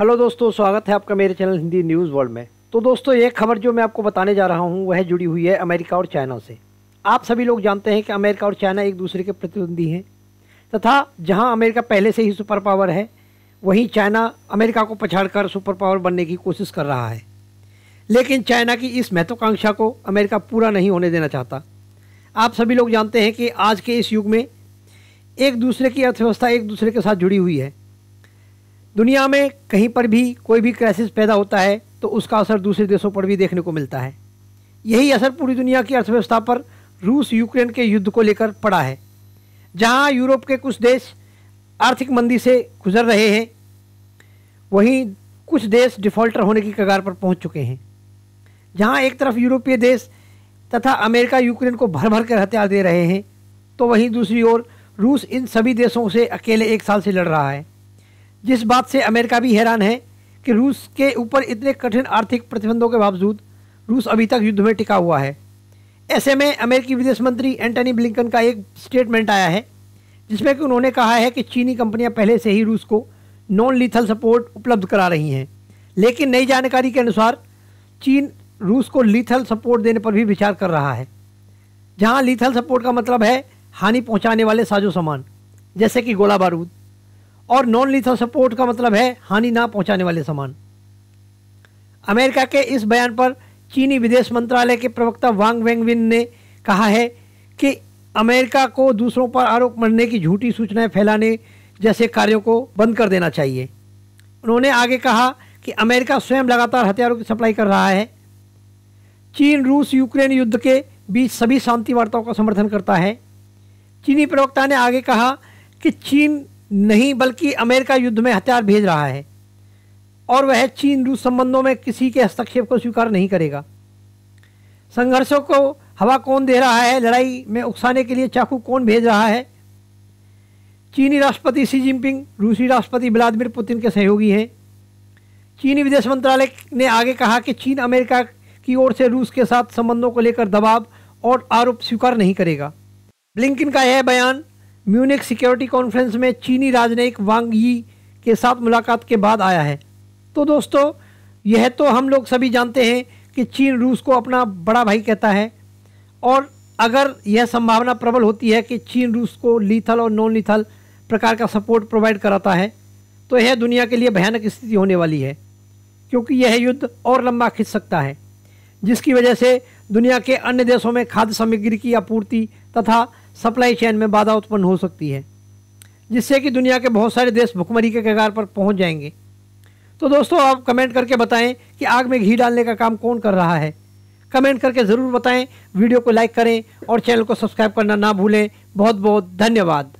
hello दोस्तों स्वागत है आपका मेरे चैनल हिंदी न्यूज़ वर्ल्ड में तो दोस्तों ये खबर जो मैं आपको बताने जा रहा हूँ वह जुड़ी हुई है अमेरिका और चाइना से आप सभी लोग जानते हैं कि अमेरिका और चाइना एक दूसरे के प्रतिद्वंदी हैं तथा जहाँ अमेरिका पहले से ही सुपर पावर है वहीं चाइना अमेरिका को कर सुपर पावर बनने की कोशिश कर रहा है लेकिन चाइना की इस महत्वाकांक्षा को अमेरिका पूरा नहीं होने देना चाहता आप सभी लोग जानते हैं कि आज के इस युग में एक दूसरे की अर्थव्यवस्था एक दूसरे के साथ जुड़ी हुई है दुनिया में कहीं पर भी कोई भी क्राइसिस पैदा होता है तो उसका असर दूसरे देशों पर भी देखने को मिलता है यही असर पूरी दुनिया की अर्थव्यवस्था पर रूस यूक्रेन के युद्ध को लेकर पड़ा है जहां यूरोप के कुछ देश आर्थिक मंदी से गुजर रहे हैं वहीं कुछ देश डिफ़ॉल्टर होने की कगार पर पहुंच चुके हैं जहां एक तरफ यूरोपीय देश तथा अमेरिका यूक्रेन को भर भर कर हथियार दे रहे हैं तो वहीं दूसरी ओर रूस इन सभी देशों से अकेले एक साल से लड़ रहा है जिस बात से अमेरिका भी हैरान है कि रूस के ऊपर इतने कठिन आर्थिक प्रतिबंधों के बावजूद रूस अभी तक युद्ध में टिका हुआ है ऐसे में अमेरिकी विदेश मंत्री एंटनी ब्लिंकन का एक स्टेटमेंट आया है जिसमें कि उन्होंने कहा है कि चीनी कंपनियां पहले से ही रूस को नॉन लीथल सपोर्ट उपलब्ध करा रही हैं लेकिन नई जानकारी के अनुसार चीन रूस को लीथल सपोर्ट देने पर भी विचार कर रहा है जहां लीथल सपोर्ट का मतलब है हानि पहुंचाने वाले साजो सामान जैसे कि गोला बारूद और नॉन लिथो सपोर्ट का मतलब है हानि ना पहुंचाने वाले सामान अमेरिका के इस बयान पर चीनी विदेश मंत्रालय के प्रवक्ता वांग वेंगविन ने कहा है कि अमेरिका को दूसरों पर आरोप मरने की झूठी सूचनाएं फैलाने जैसे कार्यों को बंद कर देना चाहिए उन्होंने आगे कहा कि अमेरिका स्वयं लगातार हथियारों की सप्लाई कर रहा है चीन रूस यूक्रेन युद्ध के बीच सभी शांति वार्ताओं का समर्थन करता है चीनी प्रवक्ता ने आगे कहा कि चीन नहीं बल्कि अमेरिका युद्ध में हथियार भेज रहा है और वह चीन रूस संबंधों में किसी के हस्तक्षेप को स्वीकार नहीं करेगा संघर्षों को हवा कौन दे रहा है लड़ाई में उकसाने के लिए चाकू कौन भेज रहा है चीनी राष्ट्रपति शी जिनपिंग रूसी राष्ट्रपति व्लादिमिर पुतिन के सहयोगी हैं चीनी विदेश मंत्रालय ने आगे कहा कि चीन अमेरिका की ओर से रूस के साथ संबंधों को लेकर दबाव और आरोप स्वीकार नहीं करेगा ब्लिंकिन का यह बयान म्यूनिक सिक्योरिटी कॉन्फ्रेंस में चीनी राजनयिक वांग यी के साथ मुलाकात के बाद आया है तो दोस्तों यह तो हम लोग सभी जानते हैं कि चीन रूस को अपना बड़ा भाई कहता है और अगर यह संभावना प्रबल होती है कि चीन रूस को लीथल और नॉन लीथल प्रकार का सपोर्ट प्रोवाइड कराता है तो यह दुनिया के लिए भयानक स्थिति होने वाली है क्योंकि यह युद्ध और लंबा खिंच सकता है जिसकी वजह से दुनिया के अन्य देशों में खाद्य सामग्री की आपूर्ति तथा सप्लाई चैन में बाधा उत्पन्न हो सकती है जिससे कि दुनिया के बहुत सारे देश भुखमरी के कगार पर पहुंच जाएंगे तो दोस्तों आप कमेंट करके बताएं कि आग में घी डालने का काम कौन कर रहा है कमेंट करके ज़रूर बताएं वीडियो को लाइक करें और चैनल को सब्सक्राइब करना ना भूलें बहुत बहुत धन्यवाद